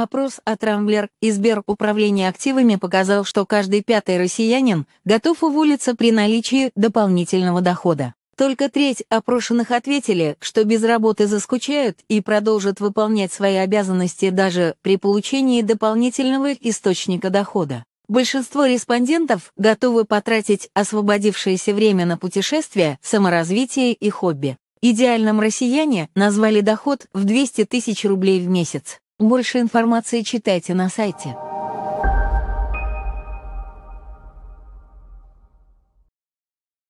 Опрос от а Рамблер из и управления активами показал, что каждый пятый россиянин готов уволиться при наличии дополнительного дохода. Только треть опрошенных ответили, что без работы заскучают и продолжат выполнять свои обязанности даже при получении дополнительного источника дохода. Большинство респондентов готовы потратить освободившееся время на путешествия, саморазвитие и хобби. Идеальным россияне назвали доход в 200 тысяч рублей в месяц. Больше информации читайте на сайте.